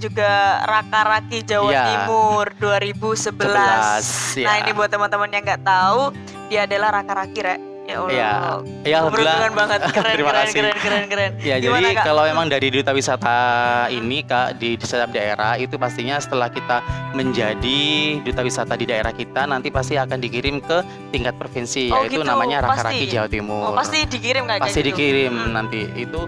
juga Raka Raki Jawa ya. Timur 2011. 11, ya. Nah ini buat teman-teman yang nggak tahu, dia adalah Raka Raki Rek. Ya Allah. Iya. Ya, ya banget. Keren, Terima keren, kasih. Keren, keren, keren. Ya, Gimana, jadi kak? kalau memang dari duta wisata ini Kak di, di setiap daerah itu pastinya setelah kita menjadi duta wisata di daerah kita nanti pasti akan dikirim ke tingkat provinsi oh, yaitu gitu. namanya Raka Raki Jawa Timur. Oh, pasti dikirim Kak. Pasti dikirim gitu. dikirim hmm. nanti. Itu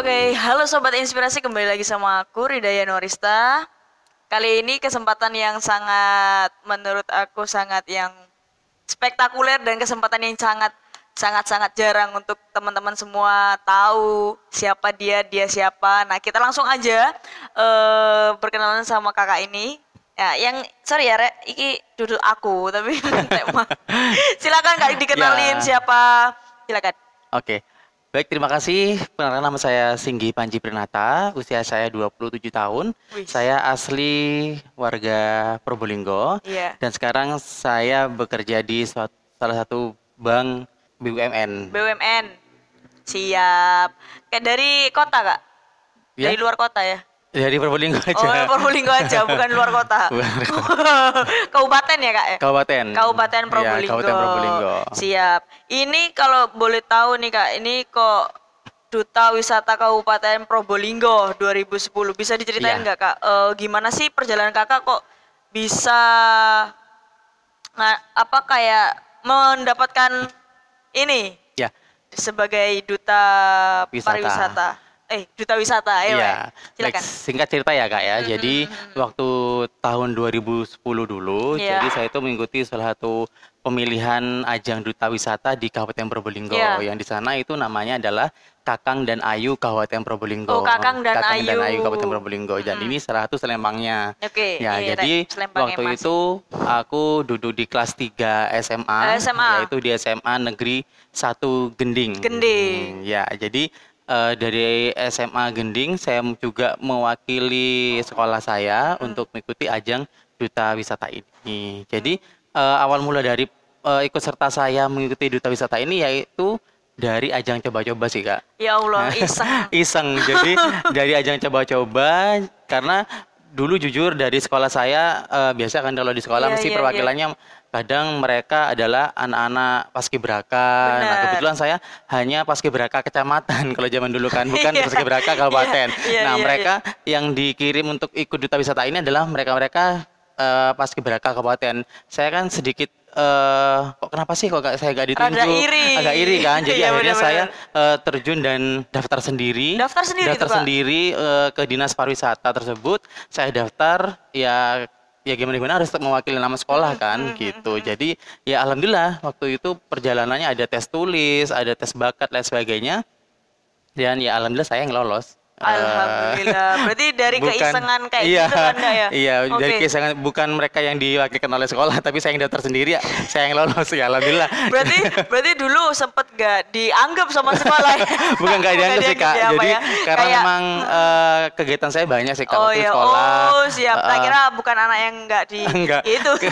Oke, okay, halo Sobat Inspirasi, kembali lagi sama aku Ridaya Norista. Kali ini kesempatan yang sangat, menurut aku sangat yang spektakuler dan kesempatan yang sangat sangat-sangat jarang untuk teman-teman semua tahu siapa dia, dia siapa. Nah, kita langsung aja uh, eh, perkenalan sama kakak ini. Ya, yang sorry ya, Rek, iki duduk aku tapi Silakan Kak dikenalin ya. siapa. Silakan. Oke. Okay. Baik, terima kasih. Perkenalkan nama saya Singgi Panji Prinata, usia saya 27 tahun. Wih. Saya asli warga Probolinggo yeah. dan sekarang saya bekerja di suatu, salah satu bank BUMN. BUMN. Siap. Kayak dari kota, Kak? Yeah. Dari luar kota ya? dari Probolinggo oh, aja. Oh, Probolinggo aja, bukan luar kota. Kabupaten ya, Kak? Ya? Kabupaten. Kabupaten iya, Probolinggo. Ya, Kabupaten Probolinggo. Siap. Ini kalau boleh tahu nih, Kak, ini kok Duta Wisata Kabupaten Probolinggo 2010. Bisa diceritain iya. nggak, ya. Kak? E, gimana sih perjalanan Kakak kok bisa apa kayak mendapatkan ini? Ya. Sebagai duta wisata. pariwisata eh duta wisata ya. Iya. Silakan. Like, singkat cerita ya Kak ya. Mm-hmm. Jadi mm-hmm. waktu tahun 2010 dulu, yeah. jadi saya itu mengikuti salah satu pemilihan ajang duta wisata di Kabupaten Probolinggo. Yeah. Yang di sana itu namanya adalah Kakang dan Ayu Kabupaten Probolinggo. Oh, Kakang dan Kakang Ayu. Ayu Kabupaten Probolinggo. Hmm. Dan mm-hmm. ini salah satu selempangnya. Oke. Okay, ya, yeah, jadi selembang waktu emas. itu aku duduk di kelas 3 SMA, SMA. yaitu di SMA Negeri Satu Gending. Gending. Hmm, ya, jadi uh, dari SMA Gending saya juga mewakili sekolah saya hmm. untuk mengikuti ajang duta wisata ini. Jadi uh, awal mula dari uh, ikut serta saya mengikuti duta wisata ini yaitu dari ajang coba-coba sih kak. Ya Allah iseng. iseng jadi dari ajang coba-coba karena dulu jujur dari sekolah saya uh, biasa kan kalau di sekolah yeah, mesti yeah, iya. perwakilannya yeah kadang mereka adalah anak-anak paskibraka. Nah, kebetulan saya hanya paskibraka kecamatan kalau zaman dulu kan, bukan iya. paskibraka kabupaten. yeah, yeah, nah, iya. mereka yeah. yang dikirim untuk ikut duta wisata ini adalah mereka-mereka uh, eh, paskibraka kabupaten. Saya kan sedikit uh, kok kenapa sih kok saya gak ditunjuk Agak iri. agak iri kan jadi yeah, akhirnya saya uh, terjun dan daftar sendiri daftar sendiri daftar sendiri uh, ke dinas pariwisata tersebut saya daftar ya ya gimana gimana harus mewakili nama sekolah kan gitu jadi ya alhamdulillah waktu itu perjalanannya ada tes tulis ada tes bakat dan sebagainya dan ya alhamdulillah saya yang lolos Alhamdulillah. Eh, berarti dari bukan, keisengan kayak iya, gitu kan ya? Iya, okay. dari keisengan bukan mereka yang diwakilkan oleh sekolah, tapi saya yang daftar sendiri ya. Saya yang lolos ya, alhamdulillah. Berarti berarti dulu sempet gak dianggap sama sekolah. Ya? bukan gak dianggap sih kak. Ya, jadi ya? karena kayak, memang uh, kegiatan saya banyak sih kalau oh, iya. sekolah. Oh siap. Uh, kira bukan anak yang gak di enggak. itu.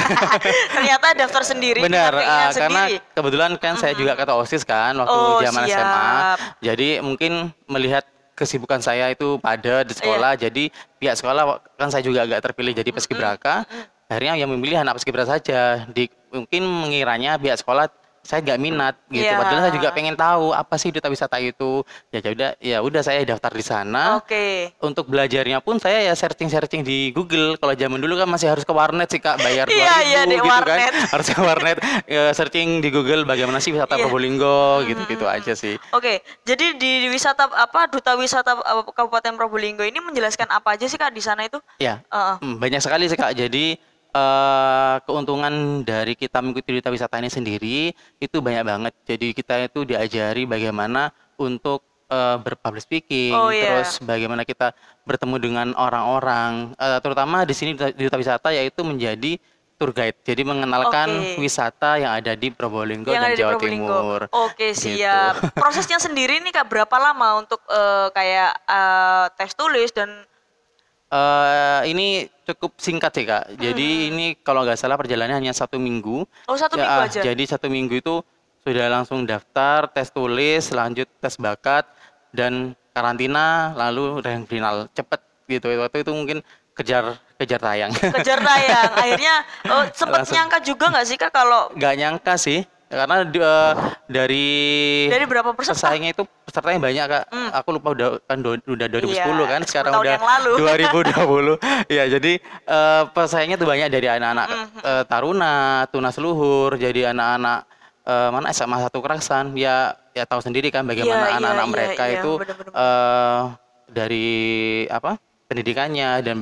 Ternyata daftar sendiri. Benar. Uh, karena kebetulan kan mm -hmm. saya juga kata osis kan waktu oh, zaman oh, SMA. Jadi mungkin melihat kesibukan saya itu pada di iya. sekolah, yeah. jadi pihak sekolah kan saya juga agak terpilih jadi paskibraka. Mm -hmm. Akhirnya yang memilih anak paskibraka saja. Di, mungkin mengiranya pihak sekolah saya nggak minat gitu. Yeah. Padahal saya juga pengen tahu apa sih duta wisata itu. Ya, ya udah, ya udah saya daftar di sana. Oke. Okay. Untuk belajarnya pun saya ya searching-searching di Google. Kalau zaman dulu kan masih harus ke warnet sih Kak, bayar iya, dua yeah, yeah, gitu kan. warnet. kan. Harus ke warnet ya, searching di Google bagaimana sih wisata yeah. Probolinggo hmm. gitu-gitu hmm. aja sih. Oke. Okay. Jadi di wisata apa duta wisata e, Kabupaten Probolinggo ini menjelaskan apa aja sih Kak di sana itu? Ya. Yeah. Uh hmm, -uh. Banyak sekali sih Kak. Jadi Eh, keuntungan dari kita mengikuti duta wisata ini sendiri itu banyak banget. Jadi kita itu diajari bagaimana untuk uh, berpublic speaking, oh, yeah. terus bagaimana kita bertemu dengan orang-orang, uh, terutama di sini duta, duta wisata yaitu menjadi tour guide. Jadi mengenalkan okay. wisata yang ada di Probolinggo yang dan Jawa Probolinggo. Timur. Oke, okay, gitu. siap. Gitu. Prosesnya sendiri ini Kak berapa lama untuk uh, kayak uh, tes tulis dan Uh, ini cukup singkat sih kak. Jadi hmm. ini kalau nggak salah perjalanannya hanya satu minggu. Oh satu ya, minggu ah, aja. Jadi satu minggu itu sudah langsung daftar, tes tulis, lanjut tes bakat dan karantina, lalu yang final cepet gitu. Waktu itu mungkin kejar kejar tayang. Kejar tayang. Akhirnya oh, sempat nyangka juga nggak sih kak kalau? Nggak nyangka sih karena uh, dari dari berapa peserta? Pesaingnya itu pesertanya banyak kak. Hmm. Aku lupa udah kan do, udah 2010 iya, kan, sekarang udah 2020. ya jadi uh, pesaingnya tuh banyak dari anak-anak -hmm. uh, taruna, tunas luhur, jadi anak-anak uh, mana SMA satu kerasan. Ya ya tahu sendiri kan bagaimana iya, iya, anak-anak yeah, yeah, yeah, mereka iya, itu bener -bener. Uh, dari apa pendidikannya dan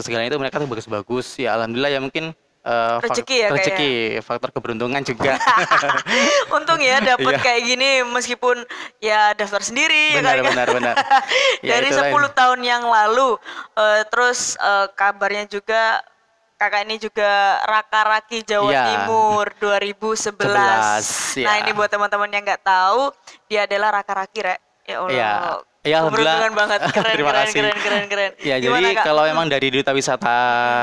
segala itu mereka tuh bagus-bagus. Ya alhamdulillah ya mungkin uh, rezeki ya rezeki kayaknya. faktor keberuntungan juga untung ya dapat yeah. kayak gini meskipun ya daftar sendiri benar ya benar kan? benar ya, dari kan. sepuluh lain. tahun yang lalu uh, terus uh, kabarnya juga kakak ini juga raka-raki Jawa ya. Timur 2011. 11, ya. Nah ini buat teman-teman yang nggak tahu, dia adalah raka-raki rek. Ya iya. Allah, ya. Ya, alhamdulillah. banget. Keren, Terima keren, kasih. Keren, keren, keren. Ya, Gimana, jadi kak? kalau memang dari duta wisata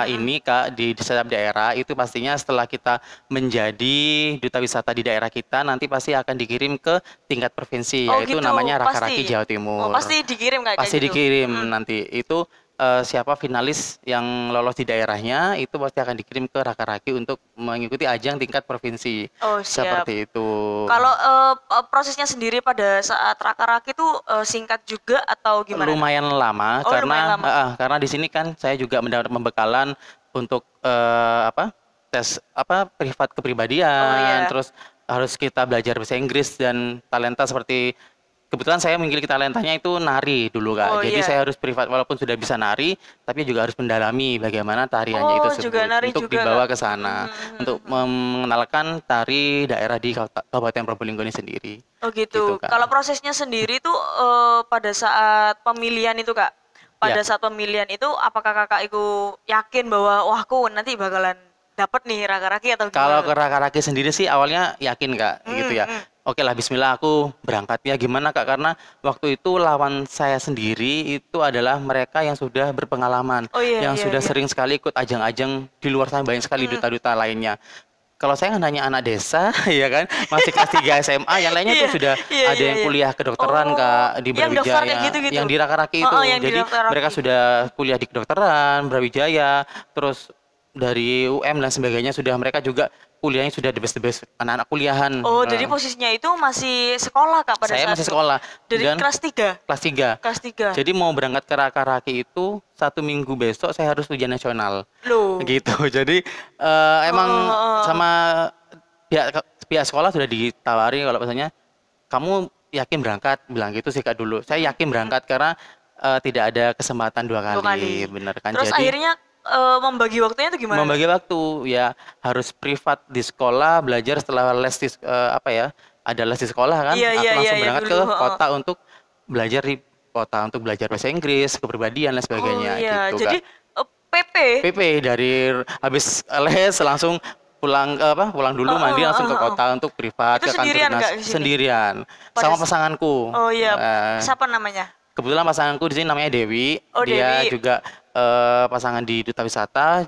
hmm. ini Kak di, di setiap daerah itu pastinya setelah kita menjadi duta wisata di daerah kita nanti pasti akan dikirim ke tingkat provinsi oh, yaitu gitu. namanya Raka-Raki Jawa Timur. Oh, pasti dikirim Kak. Pasti gitu. dikirim hmm. nanti. Itu uh, siapa finalis yang lolos di daerahnya itu pasti akan dikirim ke raka untuk mengikuti ajang tingkat provinsi. Oh, siap. Seperti itu. Kalau uh, prosesnya sendiri pada saat raka itu uh, singkat juga atau gimana? Lumayan lama oh, karena lumayan lama. Uh, karena di sini kan saya juga mendapat pembekalan untuk uh, apa? tes apa privat kepribadian, oh, iya. terus harus kita belajar bahasa Inggris dan talenta seperti kebetulan saya memiliki talentanya itu nari dulu kak. Oh, Jadi iya. saya harus privat walaupun sudah bisa nari, tapi juga harus mendalami bagaimana tariannya oh, itu juga nari untuk juga, dibawa ke sana hmm. hmm, hmm untuk hmm. mengenalkan tari daerah di Kabupaten Probolinggo ini sendiri. Oh gitu. gitu Kalau prosesnya sendiri tuh uh, pada saat pemilihan itu kak, pada ya. saat pemilihan itu apakah kakak itu yakin bahwa wah aku nanti bakalan dapat nih raka-raki atau gimana? Kalau raka-raki sendiri sih awalnya yakin kak, mm, gitu ya. Mm oke lah bismillah aku berangkat ya gimana kak karena waktu itu lawan saya sendiri itu adalah mereka yang sudah berpengalaman oh, iya, yang iya, sudah iya. sering sekali ikut ajang-ajang di luar sana banyak sekali duta-duta hmm. lainnya kalau saya nanya anak desa ya kan masih kelas 3 SMA yang lainnya yeah, tuh iya, sudah yeah, ada yeah, yang iya. kuliah kedokteran oh, Kak di Brawijaya yang, gitu, gitu. yang di Raka-Raki itu oh, oh, jadi mereka sudah kuliah di kedokteran Brawijaya terus dari UM dan sebagainya sudah mereka juga kuliahnya sudah the best the best anak-anak kuliahan. Oh, nah. jadi posisinya itu masih sekolah Kak pada saya saat masih sekolah. Dari Dan kelas tiga Kelas tiga Kelas tiga Jadi mau berangkat ke Raka Raki itu satu minggu besok saya harus ujian nasional. Loh. Gitu. Jadi uh, emang oh, oh, oh. sama pihak pihak sekolah sudah ditawari kalau misalnya kamu yakin berangkat bilang gitu sih Kak dulu. Saya yakin berangkat hmm. karena uh, tidak ada kesempatan dua kali, dua kali. benar kan? Terus jadi, akhirnya uh, membagi waktunya itu gimana? Membagi waktu ya harus privat di sekolah belajar setelah les di, uh, apa ya ada les di sekolah kan iya, aku iya, langsung iya, iya berangkat iya, dulu. ke kota untuk belajar di kota untuk belajar bahasa Inggris kepribadian dan sebagainya oh, iya. gitu Jadi, kan. Eh, PP PP dari habis les langsung pulang apa pulang dulu oh, mandi oh, langsung oh, ke kota oh. untuk privat itu ke kantor sendirian, dinas sendirian sama pasanganku oh iya uh, siapa namanya kebetulan pasanganku di sini namanya Dewi oh, dia Dewi. juga uh, pasangan di duta wisata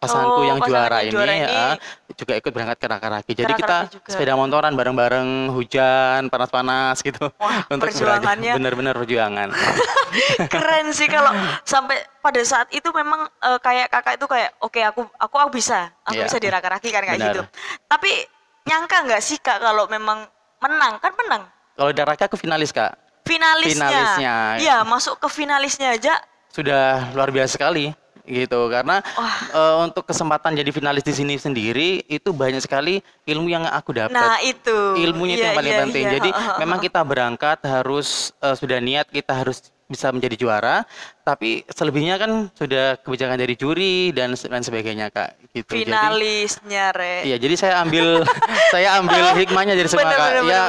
pasanganku oh, yang juara ini, juara ini ya, juga ikut berangkat ke Rakaraki. Jadi kita juga. sepeda motoran bareng-bareng, hujan, panas-panas gitu. Wah, untuk perjuangannya benar-benar perjuangan. Keren sih kalau sampai pada saat itu memang uh, kayak kakak itu kayak oke okay, aku aku aku bisa, aku ya, bisa di Rakaraki kan kayak gitu. Tapi nyangka nggak sih Kak kalau memang menang kan menang? Kalau di Rakaraki aku finalis Kak. Finalisnya. Finalisnya. Iya, masuk ke finalisnya aja sudah luar biasa sekali gitu karena oh. uh, untuk kesempatan jadi finalis di sini sendiri itu banyak sekali ilmu yang aku dapat. Nah, itu. Ilmunya yeah, itu yang iya, paling yeah, penting. Yeah. Jadi memang kita berangkat harus uh, sudah niat kita harus bisa menjadi juara, tapi selebihnya kan sudah kebijakan dari juri dan lain sebagainya kak. Gitu. Finalisnya re. Iya, jadi saya ambil saya ambil hikmahnya dari semua kak. Bener, ya,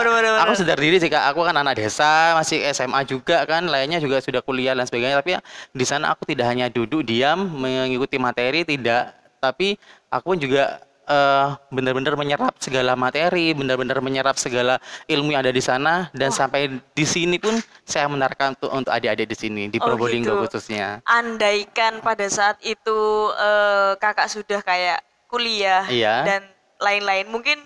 aku sadar diri sih kak. Aku kan anak desa, masih SMA juga kan, lainnya juga sudah kuliah dan sebagainya. Tapi ya, di sana aku tidak hanya duduk diam mengikuti materi, tidak, tapi aku pun juga uh, benar-benar menyerap segala materi, benar-benar menyerap segala ilmu yang ada di sana dan Wah. sampai di sini pun saya menarikkan untuk untuk adik-adik di sini di oh, Probolinggo gitu. khususnya. Andaikan pada saat itu uh, kakak sudah kayak kuliah iya. dan lain-lain mungkin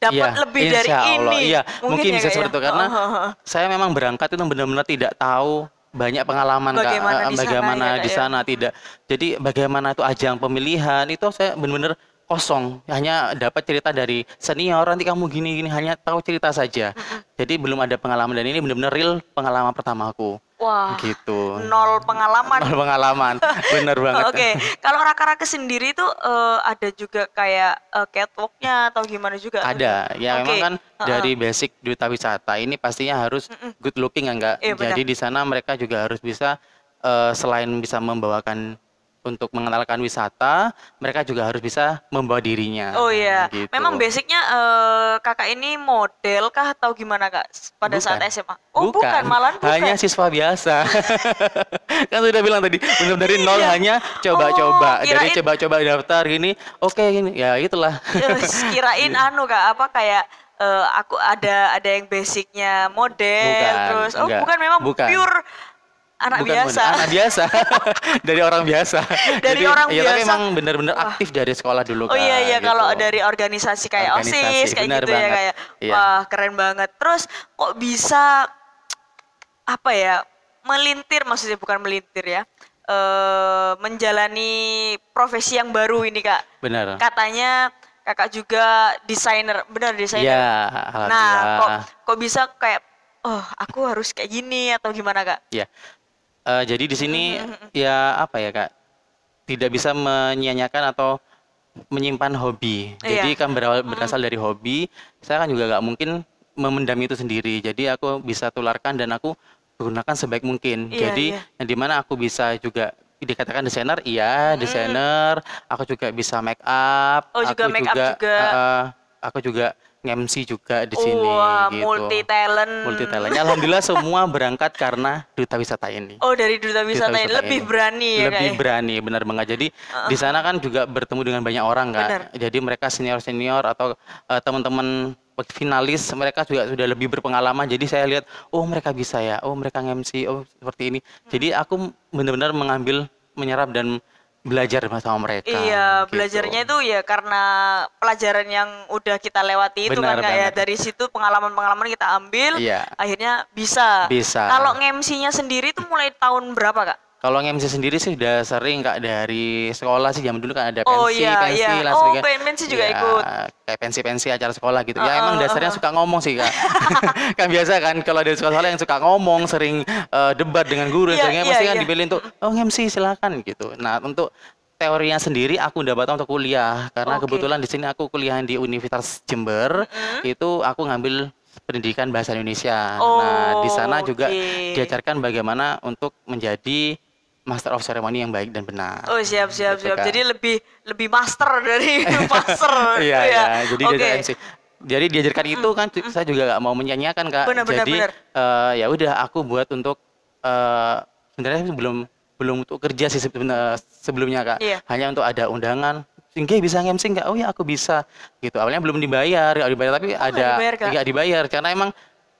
dapat ya, lebih dari Allah. ini. Iya, mungkin, mungkin ya, bisa seperti itu ya? karena oh, oh, oh. saya memang berangkat itu benar-benar tidak tahu banyak pengalaman bagaimana, eh, ya, kak, di, bagaimana ya? sana, di sana ya. tidak. Jadi bagaimana itu ajang pemilihan itu saya benar-benar kosong hanya dapat cerita dari senior nanti kamu gini gini hanya tahu cerita saja jadi belum ada pengalaman dan ini benar-benar real pengalaman pertama aku Wah, gitu. Nol pengalaman. Nol pengalaman, bener banget. Oke, okay. kalau raka-raka sendiri itu uh, eh, ada juga kayak uh, catwalknya atau gimana juga? Ada, ya okay. memang kan uh-uh. dari basic duta wisata ini pastinya harus uh -uh. good looking enggak. Ya, iya, Jadi di sana mereka juga harus bisa uh, selain bisa membawakan untuk mengenalkan wisata, mereka juga harus bisa membawa dirinya. Oh iya, nah, gitu. memang basicnya uh, kakak ini model kah atau gimana kak pada bukan. saat SMA? Oh bukan, bukan malah bukan. hanya siswa biasa. kan sudah bilang tadi, belum dari iya. nol hanya coba-coba, oh, dari coba-coba daftar gini, oke okay, gini, ya itulah. kirain iya. anu kak apa kayak uh, aku ada ada yang basicnya model, bukan, terus oh bukan memang bukan. pure anak Bukan biasa. Bukan anak biasa. dari orang biasa. Dari Jadi, orang ya, biasa. Tapi emang benar-benar aktif dari sekolah dulu kan. Oh iya iya gitu. kalau dari organisasi kayak organisasi, OSIS kayak gitu ya, banget. ya kayak iya. wah keren banget. Terus kok bisa apa ya? melintir maksudnya bukan melintir ya. E, menjalani profesi yang baru ini, Kak. Benar. Katanya Kakak juga desainer, benar desainer. Iya, Nah, kok kok bisa kayak oh, aku harus kayak gini atau gimana, Kak? Iya uh, jadi di sini ya apa ya kak tidak bisa menyanyiakan atau menyimpan hobi jadi iya. kan berawal, berasal dari hobi saya kan juga nggak mungkin memendam itu sendiri jadi aku bisa tularkan dan aku gunakan sebaik mungkin iya, jadi iya. yang dimana aku bisa juga dikatakan desainer iya hmm. desainer aku juga bisa make up oh juga aku make juga, juga uh, aku juga MC juga di sini Wah, gitu. multi talent. Multi talentnya alhamdulillah semua berangkat karena duta wisata ini. Oh, dari duta wisata, duta wisata ini lebih berani ya Lebih kayak. berani, benar banget. Jadi uh. di sana kan juga bertemu dengan banyak orang kan. Jadi mereka senior-senior atau uh, teman-teman finalis mereka juga sudah lebih berpengalaman jadi saya lihat oh mereka bisa ya oh mereka MC oh seperti ini hmm. jadi aku benar-benar mengambil menyerap dan belajar sama mereka. Iya, gitu. belajarnya itu ya karena pelajaran yang udah kita lewati itu benar, kan kayak dari situ pengalaman-pengalaman kita ambil, iya. akhirnya bisa. Bisa. Kalau ngemsinya sendiri itu mulai tahun berapa kak? Kalau MC sendiri sih udah sering kak dari sekolah sih zaman dulu kan ada oh, pensi, oh, iya, pensi iya. lah Oh, pensi juga ya, ikut. Kayak pensi-pensi acara sekolah gitu. Uh, ya emang uh, dasarnya uh. suka ngomong sih kak. kan biasa kan kalau dari sekolah yang suka ngomong, sering uh, debat dengan guru, yeah, seringnya yeah, pasti yeah. kan yeah. dipilih untuk oh MC silakan gitu. Nah untuk teorinya sendiri aku dapatkan untuk kuliah karena okay. kebetulan di sini aku kuliah di Universitas Jember mm. itu aku ngambil pendidikan bahasa Indonesia. Oh, nah, di sana juga okay. diajarkan bagaimana untuk menjadi master of ceremony yang baik dan benar. Oh siap gitu siap gitu siap. Kan. Jadi lebih lebih master dari master. iya ya. Jadi okay. dia MC. Jadi diajarkan itu kan mm, saya juga gak mau menyanyiakan kak. Benar, Jadi benar, benar. uh, ya udah aku buat untuk uh, sebenarnya belum belum untuk kerja sih eh, sebelumnya kak. Iya. Hanya untuk ada undangan. Singgih bisa MC nggak? Oh ya aku bisa gitu. Awalnya belum dibayar, dibayar tapi oh, ada nggak dibayar, dibayar karena emang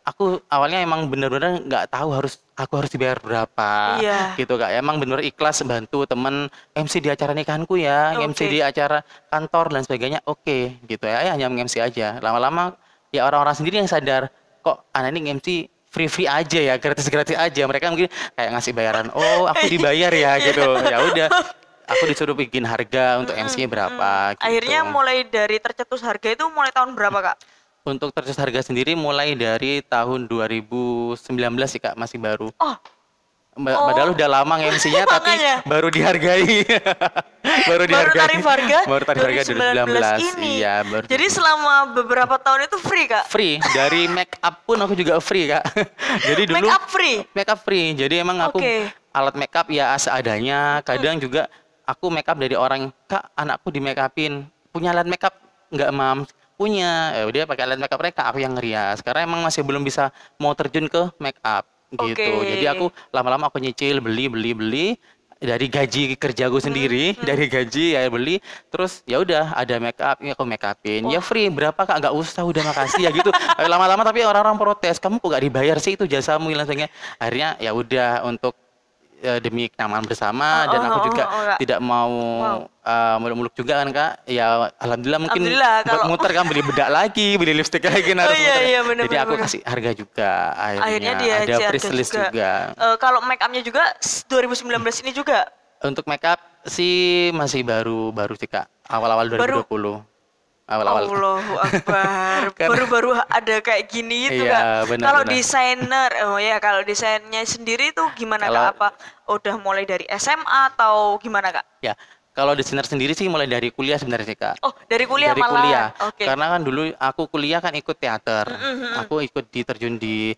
aku awalnya emang bener-bener nggak -bener tahu harus aku harus dibayar berapa iya. gitu kak ya. emang bener ikhlas bantu temen MC di acara nikahanku ya okay. MC di acara kantor dan sebagainya oke okay, gitu ya, ya hanya MC aja lama-lama ya orang-orang sendiri yang sadar kok anak ini MC free free aja ya gratis gratis aja mereka mungkin kayak ngasih bayaran oh aku dibayar ya iya. gitu ya udah aku disuruh bikin harga untuk MC-nya berapa gitu. akhirnya mulai dari tercetus harga itu mulai tahun berapa kak untuk terus harga sendiri mulai dari tahun 2019 sih Kak, masih baru. Oh. oh. Padahal udah lama MC-nya tapi baru dihargai. baru dihargai. Baru tarif harga. Baru tarif harga 2019, 2019 ini. Iya, baru. Jadi selama beberapa tahun itu free, Kak? Free. Dari make up pun aku juga free, Kak. Jadi dulu make up free. Make up free. Jadi emang aku okay. alat make up ya seadanya. Hmm. Kadang hmm. juga aku make up dari orang, "Kak, anakku di make upin." Punya alat make up nggak mam punya eh, dia pakai alat makeup mereka aku yang ngerias karena emang masih belum bisa mau terjun ke make up gitu okay. jadi aku lama-lama aku nyicil beli beli beli dari gaji kerja gue sendiri hmm, hmm. dari gaji ya beli terus ya udah ada make up ya aku make upin oh. ya free berapa kak nggak usah udah makasih ya gitu lama-lama tapi orang-orang protes kamu kok gak dibayar sih itu jasamu langsungnya akhirnya ya udah untuk uh, demi kenyamanan bersama oh, dan oh, aku juga oh, oh, tidak mau wow. uh, muluk-muluk juga kan kak ya alhamdulillah mungkin alhamdulillah, kalau... muter kan beli bedak lagi beli lipstick lagi harus oh, iya, iya, bener, jadi bener, aku bener. kasih harga juga akhirnya, akhirnya dia ada pricelist juga, juga. Uh, kalau make upnya juga 2019 ini juga untuk make up sih masih baru baru sih kak awal-awal 2020 baru, awal-awal. Allahu Akbar. Baru-baru ada kayak gini itu iya, kan. Kalau desainer, oh ya kalau desainnya sendiri itu gimana kalau, kak? Apa udah mulai dari SMA atau gimana kak? Ya kalau desainer sendiri sih mulai dari kuliah sebenarnya sih kak. Oh dari kuliah dari malah. kuliah. Okay. Karena kan dulu aku kuliah kan ikut teater. Mm -hmm. Aku ikut diterjun di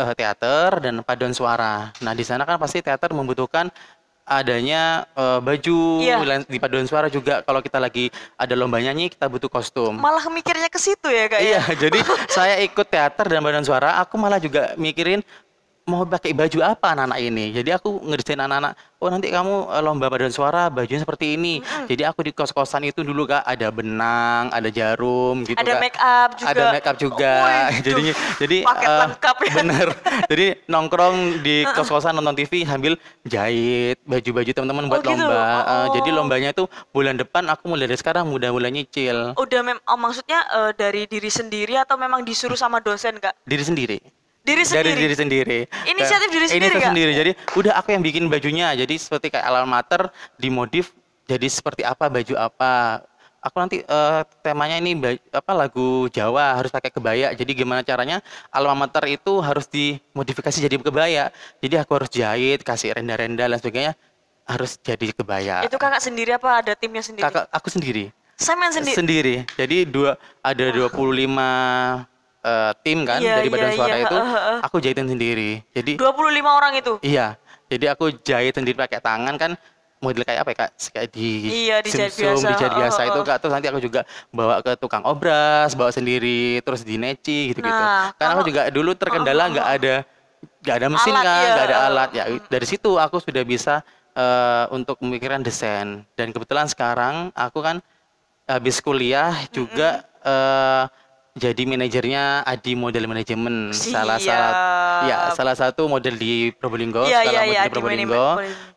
eh, teater dan paduan suara. Nah di sana kan pasti teater membutuhkan adanya uh, baju yeah. di paduan suara juga kalau kita lagi ada lomba nyanyi kita butuh kostum. Malah mikirnya ke situ ya kak. Ya? Iya, jadi saya ikut teater dan paduan suara, aku malah juga mikirin mau pakai baju apa anak-anak ini jadi aku ngerjain anak-anak oh nanti kamu eh, lomba badan suara bajunya seperti ini mm-hmm. jadi aku di kos-kosan itu dulu kak ada benang ada jarum gitu ada kak. make up juga ada make up juga oh, jadi jadi uh, eh, ya. bener jadi nongkrong di kos-kosan nonton TV sambil jahit baju-baju teman-teman buat oh, gitu lomba eh, oh. uh, jadi oh. lombanya itu bulan depan aku mulai dari sekarang mudah mulai nyicil udah mem- oh, maksudnya uh, dari diri sendiri atau memang disuruh sama dosen kak diri sendiri diri sendiri. Dari diri sendiri. Inisiatif diri sendiri. Inisiatif sendiri. Jadi udah aku yang bikin bajunya. Jadi seperti kayak alam mater dimodif jadi seperti apa baju apa. Aku nanti uh, temanya ini apa lagu Jawa harus pakai kebaya. Jadi gimana caranya alma mater itu harus dimodifikasi jadi kebaya. Jadi aku harus jahit, kasih renda-renda dan sebagainya harus jadi kebaya. Itu kakak sendiri apa ada timnya sendiri? Kakak aku sendiri. Saya main sendiri. Sendiri. Jadi dua ada oh. 25 uh, tim kan iya, dari badan iya, suara iya. itu aku jahitin sendiri. Jadi 25 orang itu. Iya. Jadi aku jahit sendiri pakai tangan kan model kayak apa ya kak kayak di iya, simsum biasa. di biasa oh, itu kak terus nanti aku juga bawa ke tukang obras bawa sendiri terus di neci gitu gitu nah, karena aku juga dulu terkendala nggak oh, ada nggak ada mesin alat, kan iya, nggak iya. ada alat ya dari situ aku sudah bisa uh, untuk memikirkan desain dan kebetulan sekarang aku kan habis kuliah juga mm -hmm jadi manajernya Adi Model Manajemen salah satu ya salah satu model di Probolinggo yeah, iya, skala iya, iya, di Probolinggo.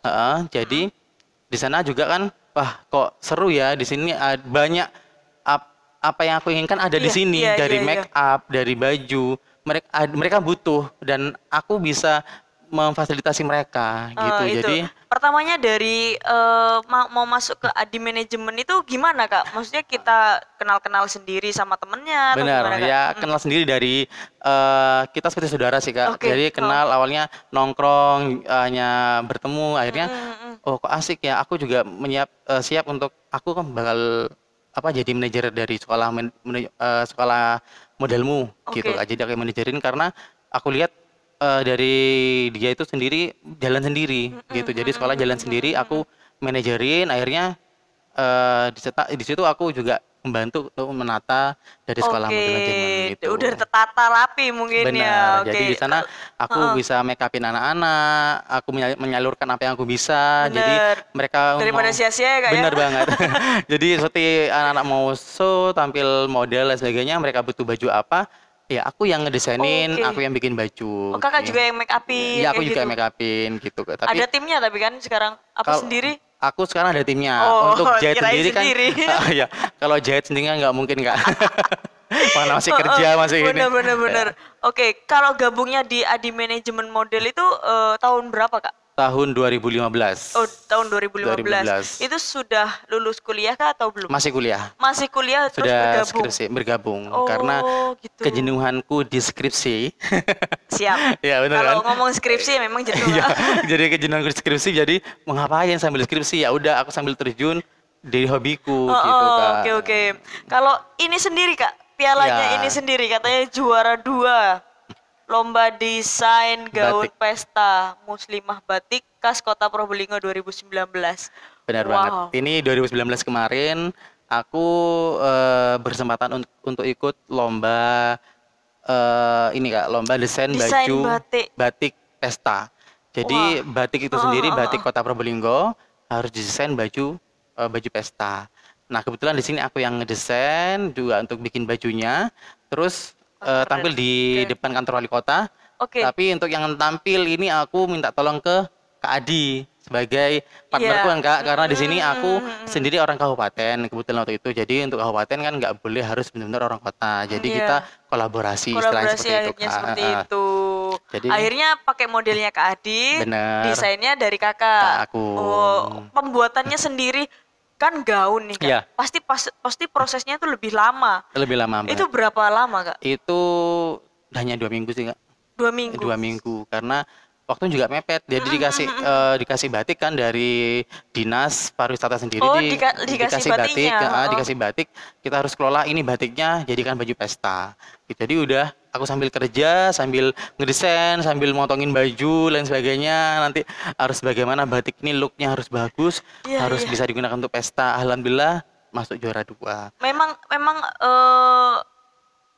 Uh, jadi di sana juga kan wah kok seru ya di sini banyak ap, apa yang aku inginkan ada di sini dari make up, dari baju. Mereka mereka butuh dan aku bisa memfasilitasi mereka uh, gitu. Itu. Jadi pertamanya dari uh, mau, masuk ke adi manajemen itu gimana kak? Maksudnya kita kenal-kenal sendiri sama temennya? Benar atau gimana, ya hmm. kenal sendiri dari uh, kita seperti saudara sih kak. Okay. Jadi oh. kenal oh. awalnya nongkrong hanya bertemu akhirnya hmm, oh kok asik ya. Aku juga menyiap uh, siap untuk aku kan bakal apa jadi manajer dari sekolah uh, sekolah modelmu okay. gitu aja Jadi aku manajerin karena aku lihat uh, dari dia itu sendiri jalan sendiri mm-hmm. gitu. Jadi sekolah jalan sendiri, aku manajerin akhirnya uh, di situ aku juga membantu untuk menata dari sekolah okay. modern gitu. Udah tertata rapi mungkin Bener. ya. Okay. Jadi di sana aku uh. bisa make upin anak-anak, aku menyalurkan apa yang aku bisa. Bener. Jadi mereka mau... sia-sia Bener ya? ya? banget. Jadi seperti anak-anak mau show, tampil model dan sebagainya, mereka butuh baju apa, Ya aku yang ngedesainin, okay. aku yang bikin baju. Oh, kakak gitu. juga yang make upin. Ya aku juga gitu. make upin gitu. Tapi ada timnya tapi kan sekarang apa sendiri? Aku sekarang ada timnya. Oh, Untuk kan- ah, iya. jahit sendiri, sendiri kan. ya kalau jahit sendirian nggak mungkin kak, Mana masih oh, oh. kerja masih bener, ini. Bener bener bener. Ya. Oke, okay. kalau gabungnya di Adi management Model itu uh, tahun berapa kak? Tahun 2015. Oh, tahun 2015. 2015. Itu sudah lulus kuliah kah atau belum? Masih kuliah. Masih kuliah terus sudah bergabung. skripsi bergabung oh, karena gitu. kejenuhanku di skripsi. Siap. ya, benar Kalau kan? ngomong skripsi ya memang jenuh. ya, jadi kejenuhanku di skripsi jadi mengapain sambil skripsi ya udah aku sambil terjun dari hobiku oh, gitu oh, Kak. Oke okay, oke. Okay. Kalau ini sendiri Kak, pialanya ya. ini sendiri katanya juara dua lomba desain gaun batik. pesta muslimah batik khas Kota Probolinggo 2019. Benar wow. banget. Ini 2019 kemarin aku e, berkesempatan untuk, untuk ikut lomba e, ini Kak, lomba desain, desain baju batik. batik pesta. Jadi wow. batik itu sendiri batik Kota Probolinggo harus desain baju e, baju pesta. Nah, kebetulan di sini aku yang ngedesain juga untuk bikin bajunya. Terus uh, tampil di okay. depan kantor wali kota. Oke. Okay. Tapi untuk yang tampil ini aku minta tolong ke Kak Adi sebagai partnerku yeah. enggak karena di sini aku sendiri orang kabupaten kebetulan waktu itu. Jadi untuk kabupaten kan nggak boleh harus benar-benar orang kota. Jadi yeah. Mm, kita iya. kolaborasi, kolaborasi seperti itu. seperti itu. Jadi akhirnya pakai modelnya Kak Adi, bener. desainnya dari Kakak. Kak aku. Oh, pembuatannya sendiri kan gaun nih kan? Ya. pasti pas, pasti prosesnya itu lebih lama lebih lama itu berapa lama kak itu hanya dua minggu sih kak dua minggu dua minggu karena waktu juga mepet jadi dikasih uh, dikasih batik kan dari dinas pariwisata sendiri oh, di, dika, dikasih, dikasih batik ya, oh. dikasih batik kita harus kelola ini batiknya jadikan baju pesta gitu. jadi udah aku sambil kerja sambil ngedesain sambil motongin baju lain sebagainya nanti harus bagaimana batik ini looknya harus bagus yeah, harus yeah. bisa digunakan untuk pesta alhamdulillah masuk juara dua memang memang uh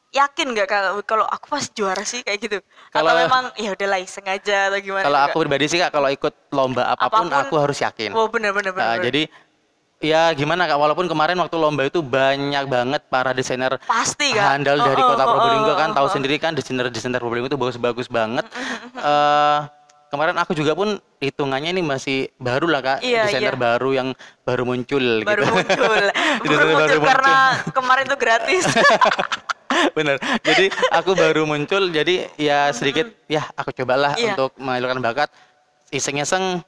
yakin nggak kalau kalau aku pas juara sih kayak gitu kalau, atau memang ya udah lah sengaja atau gimana kalau enggak? aku pribadi sih kak kalau ikut lomba apapun, apapun aku harus yakin oh benar-benar. benar uh, nah, jadi ya gimana kak walaupun kemarin waktu lomba itu banyak banget para desainer pasti kan handal oh, dari oh, kota oh, Probolinggo oh, kan oh, tahu oh. sendiri kan desainer desainer Probolinggo itu bagus-bagus banget uh, kemarin aku juga pun hitungannya ini masih baru lah kak iya, desainer iya. baru yang baru muncul baru gitu. muncul baru, muncul karena kemarin itu gratis bener jadi aku baru muncul jadi ya sedikit ya aku cobalah iya. untuk menyalurkan bakat iseng-iseng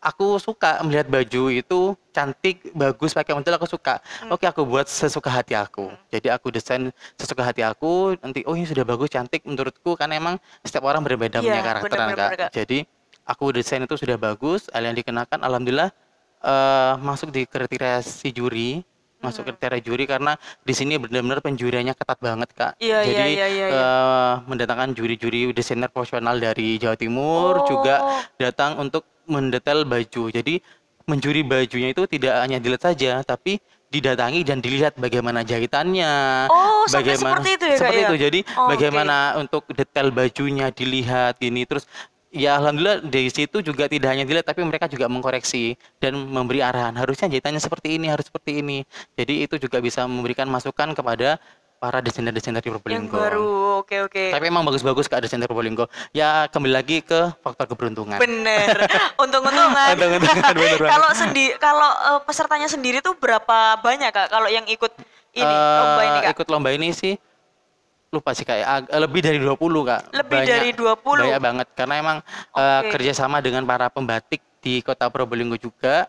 aku suka melihat baju itu cantik, bagus, pakai muncul aku suka. Hmm. Oke, aku buat sesuka hati aku. Mm. Jadi aku desain sesuka hati aku, nanti oh ini sudah bagus, cantik menurutku karena emang setiap orang berbeda yeah, karakter bener, bener, Kak. Jadi aku desain itu sudah bagus, hal yang dikenakan alhamdulillah uh, masuk di kriteria si juri masuk kriteria hmm. juri karena di sini benar-benar penjurinya ketat banget kak. Iya, iya, Jadi iya, iya, iya. Uh, mendatangkan juri-juri desainer profesional dari Jawa Timur oh. juga datang untuk mendetail baju. Jadi menjuri bajunya itu tidak hanya dilihat saja, tapi didatangi dan dilihat bagaimana jahitannya, oh, bagaimana seperti itu ya, seperti ya? Jadi oh, bagaimana okay. untuk detail bajunya dilihat ini terus ya alhamdulillah dari situ juga tidak hanya dilihat tapi mereka juga mengkoreksi dan memberi arahan harusnya jahitannya seperti ini harus seperti ini jadi itu juga bisa memberikan masukan kepada para desainer-desainer di Probolinggo. Yang baru, oke oke. Tapi emang bagus-bagus ke desainer Probolinggo. Ya kembali lagi ke faktor keberuntungan. Bener, untung-untungan. untung-untungan, bener Kalau sendi, kalau uh, pesertanya sendiri tuh berapa banyak kak? Kalau yang ikut ini uh, lomba ini kak? Ikut lomba ini sih lupa sih kayak ya. eh, lebih dari 20 Kak. Lebih banyak, dari 20. Banyak banget karena emang eh, okay. uh, kerjasama dengan para pembatik di Kota Probolinggo juga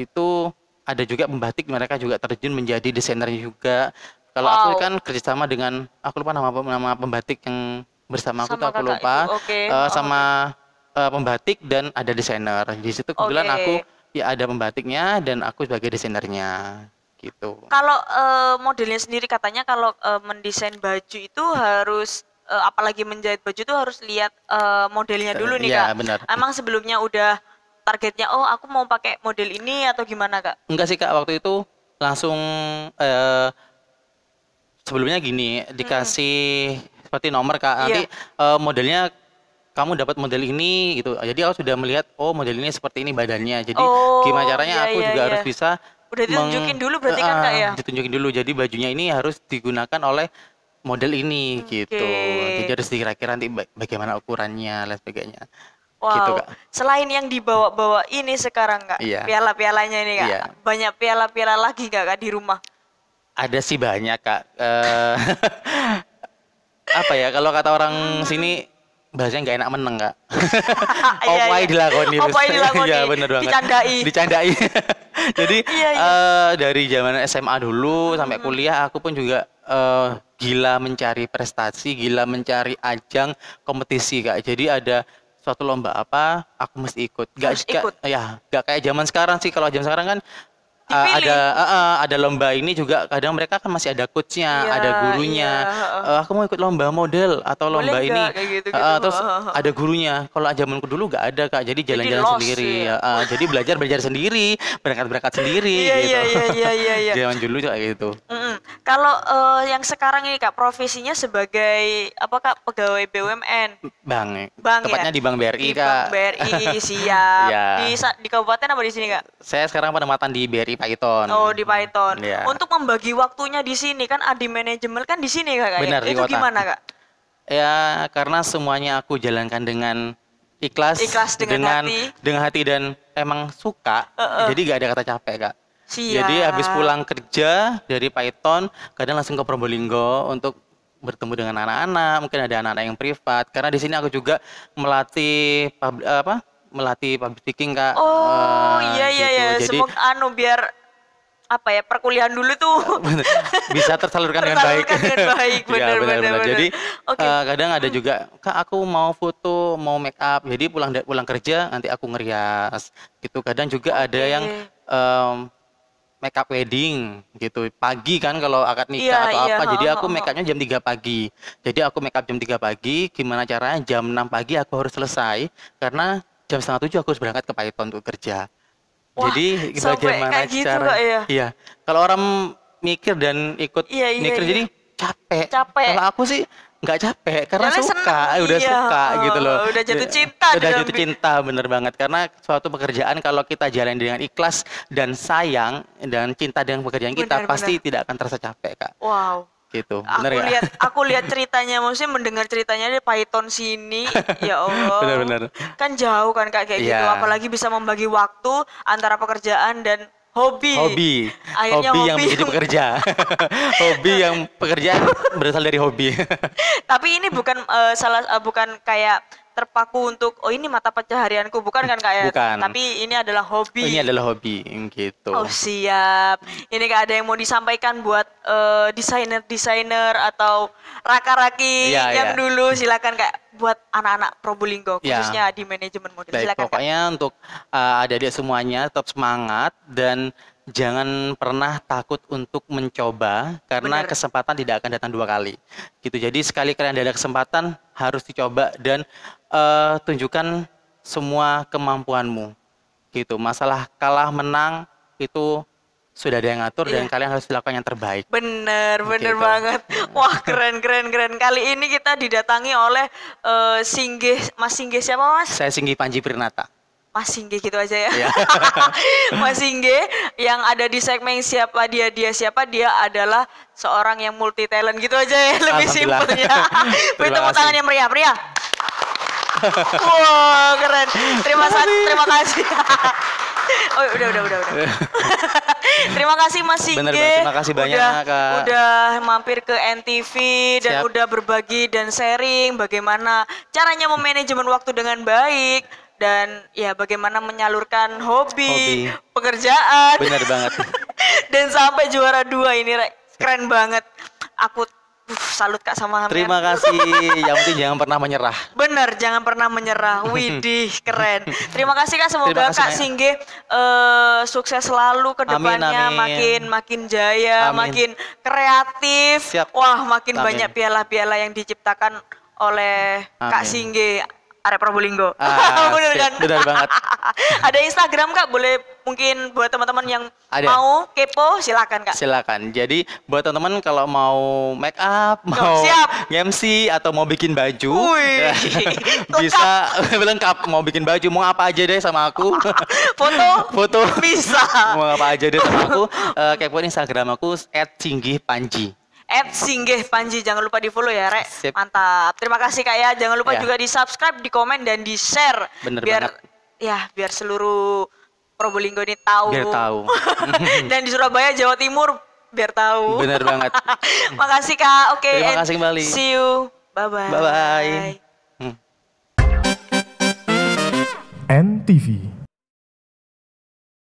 itu ada juga pembatik mereka juga terjun menjadi desainer juga. Kalau wow. aku kan kerjasama dengan aku lupa nama nama pembatik yang bersama aku sama tuh aku lupa okay. uh, eh, sama uh, pembatik dan ada desainer. Di situ kebetulan okay. aku ya ada pembatiknya dan aku sebagai desainernya gitu. Kalau e, modelnya sendiri katanya kalau e, mendesain baju itu harus e, apalagi menjahit baju itu harus lihat e, modelnya dulu nih ya, kak. Benar. Emang sebelumnya udah targetnya oh aku mau pakai model ini atau gimana kak? Enggak sih kak waktu itu langsung e, sebelumnya gini dikasih hmm. seperti nomor kak nanti yeah. Iya. e, modelnya kamu dapat model ini gitu. Jadi aku sudah melihat oh model ini seperti ini badannya. Jadi oh, gimana caranya iya, aku iya, juga iya. harus bisa udah ditunjukin dulu berarti uh, kan kak ya ditunjukin dulu jadi bajunya ini harus digunakan oleh model ini okay. gitu jadi harus dikira-kira nanti bagaimana ukurannya dan sebagainya gitu, Wow. Gitu, Kak. Selain yang dibawa-bawa ini sekarang Kak, iya. piala-pialanya ini Kak. Iya. Banyak piala-piala lagi Kak, Kak di rumah? Ada sih banyak Kak. Eh, apa ya kalau kata orang hmm. sini bahasanya nggak enak meneng kak opai iya, iya, dilakoni opai dilakoni ya bener banget dicandai dicandai jadi iya, iya. Uh, dari zaman SMA dulu sampai kuliah aku pun juga uh, gila mencari prestasi gila mencari ajang kompetisi kak jadi ada suatu lomba apa aku mesti ikut gak, ikut. Gak, ya gak kayak zaman sekarang sih kalau zaman sekarang kan uh, ada uh, uh, ada lomba ini juga kadang mereka kan masih ada coachnya, iya, ada gurunya. Uh, aku mau ikut lomba model atau lomba Boleh ini. Gitu, gitu. Uh, terus ada gurunya. Kalau zaman dulu gak ada kak, jadi jalan-jalan sendiri. Ya. Uh, jadi belajar belajar sendiri, berangkat berangkat sendiri. Iya gitu. iya iya iya. iya. Zaman dulu kayak gitu. Mm -mm. Kalau uh, yang sekarang ini kak profesinya sebagai apa kak pegawai BUMN? Bang. Bang ya? Tepatnya ya? di Bank BRI di kak. Bank BRI siap. ya. Di di kabupaten apa di sini kak? Saya sekarang penempatan di BRI di Python. Oh, di Python. Ya. Untuk membagi waktunya di sini kan adi manajemen kan di sini Kak. Ya? Benar, ya? Itu gimana Kak? Ya, karena semuanya aku jalankan dengan ikhlas, ikhlas dengan, dengan hati, dengan hati dan emang suka. Uh -uh. Jadi gak ada kata capek, Kak. Siap. Jadi habis pulang kerja dari Python, kadang langsung ke Probolinggo untuk bertemu dengan anak-anak, mungkin ada anak-anak yang privat. Karena di sini aku juga melatih apa? melatih public speaking kak. Oh uh, iya iya gitu. iya. Jadi, Semoga anu biar apa ya perkuliahan dulu tuh bener, bisa tersalurkan dengan baik. dengan iya, benar benar benar. Jadi eh, kadang ada hmm. juga kak aku mau foto mau make up jadi pulang pulang kerja nanti aku ngerias gitu. Kadang juga okay. ada yang um, make up wedding gitu. Pagi kan kalau akad nikah yeah, atau yeah, apa. Jadi aku make upnya jam 3 pagi. Jadi aku make up jam 3 pagi, gimana caranya jam 6 pagi aku harus selesai karena jam setengah tujuh aku harus berangkat ke Python untuk kerja. Wah, jadi bagaimana kayak gitu cara? Ya? Iya. Kalau orang mikir dan ikut iya, iya, mikir iya. jadi capek. Capek. Kalau aku sih nggak capek karena Jalan suka, senang. Eh, udah iya. suka gitu loh. Udah jatuh cinta. Udah jatuh lebih. cinta bener banget karena suatu pekerjaan kalau kita jalani dengan ikhlas dan sayang dan cinta dengan pekerjaan kita bener. pasti tidak akan terasa capek kak. Wow gitu. Bener aku lihat aku lihat ceritanya maksudnya mendengar ceritanya dia Python sini ya Allah. Bener bener. Kan jauh kan Kak kayak yeah. gitu iya. apalagi bisa membagi waktu antara pekerjaan dan hobi. Hobi. Akhirnya hobi, hobi yang menjadi pekerja. hobi yang pekerjaan berasal dari hobi. Tapi ini bukan uh, salah uh, bukan kayak terpaku untuk oh ini mata pencaharianku bukan kan ya bukan. tapi ini adalah hobi. Oh, ini adalah hobi hmm, gitu. Oh siap. Ini gak ada yang mau disampaikan buat uh, desainer-desainer atau raka-raki ya, yang ya. dulu silakan Kak buat anak-anak Probolinggo iya. khususnya di manajemen model. silakan. Pokoknya Kak. untuk uh, eh, ada adik semuanya tetap semangat dan jangan pernah takut untuk mencoba karena Benar. kesempatan tidak akan datang dua kali. Gitu. Jadi sekali kalian ada kesempatan harus dicoba dan uh, tunjukkan semua kemampuanmu. Gitu. Masalah kalah menang itu sudah ada yang ngatur iya. dan kalian harus melakukan yang terbaik. Bener, gitu. bener banget. Wah keren, keren, keren. Kali ini kita didatangi oleh uh, Singgih, Mas Singgih siapa Mas? Saya Singgih Panji Prinata. Mas Singge gitu aja ya. Iya. Mas Singge yang ada di segmen siapa dia dia siapa dia adalah seorang yang multi talent gitu aja ya lebih simpelnya. Beri tepuk tangan yang meriah, meriah. wow, keren. Terima kasih. Terima kasih. Oh, udah, udah, udah, udah. Iya. terima kasih Mas Singge. Bener, bener, terima kasih banyak udah, Kak. Udah mampir ke NTV dan Siap. udah berbagi dan sharing bagaimana caranya memanajemen waktu dengan baik dan ya bagaimana menyalurkan hobi, hobi. pekerjaan. Benar banget. dan sampai juara dua ini Rek. keren banget. Aku uh, salut Kak sama Hamdan. Terima kasih. Yang penting jangan pernah menyerah. Benar, jangan pernah menyerah. Widih, keren. Terima kasih Kak, semoga kasih, Kak Singge uh, sukses selalu ke depannya, makin makin jaya, amin. makin kreatif. Siap. Wah, makin amin. banyak piala-piala yang diciptakan oleh amin. Kak Singge. Arek Probolinggo. Ah, Bener kan? Benar banget. ada Instagram Kak, boleh mungkin buat teman-teman yang ada. mau kepo silakan Kak. Silakan. Jadi buat teman-teman kalau mau make up, mau Siap. MC atau mau bikin baju, bisa lengkap mau bikin baju, mau apa aja deh sama aku. Foto? Foto. Bisa. mau apa aja deh sama aku. Uh, kepo Instagram aku @cinggihpanji at Singgih Panji jangan lupa di follow ya Rek mantap terima kasih kak ya jangan lupa ya. juga di subscribe di komen dan di share Bener biar banget. ya biar seluruh Probolinggo ini tahu biar tahu dan di Surabaya Jawa Timur biar tahu bener banget makasih kak oke okay, terima kasih kembali see you bye bye bye hmm. bye NTV